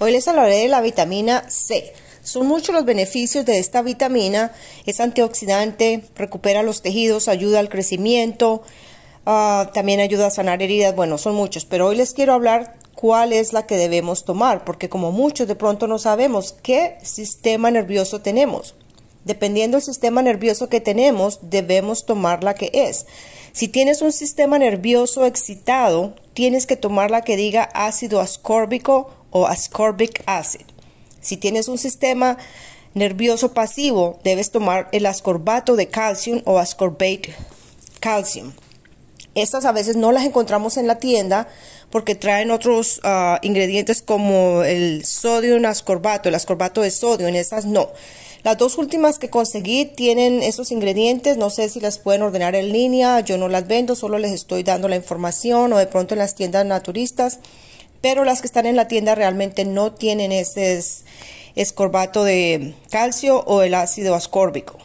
Hoy les hablaré de la vitamina C. Son muchos los beneficios de esta vitamina. Es antioxidante, recupera los tejidos, ayuda al crecimiento, ah, también ayuda a sanar heridas. Bueno, son muchos, pero hoy les quiero hablar cuál es la que debemos tomar, porque como muchos de pronto no sabemos qué sistema nervioso tenemos. Dependiendo del sistema nervioso que tenemos, debemos tomar la que es. Si tienes un sistema nervioso excitado, tienes que tomar la que diga ácido ascórbico o ascorbic acid. Si tienes un sistema nervioso pasivo, debes tomar el ascorbato de calcio o ascorbate calcium. Estas a veces no las encontramos en la tienda porque traen otros ah, ingredientes como el sodio en ascorbato, el ascorbato de sodio, en estas no. Las dos últimas que conseguí tienen esos ingredientes, no sé si las pueden ordenar en línea, yo no las vendo, solo les estoy dando la información o de pronto en las tiendas naturistas, pero las que están en la tienda realmente no tienen ese escorbato de calcio o el ácido ascórbico.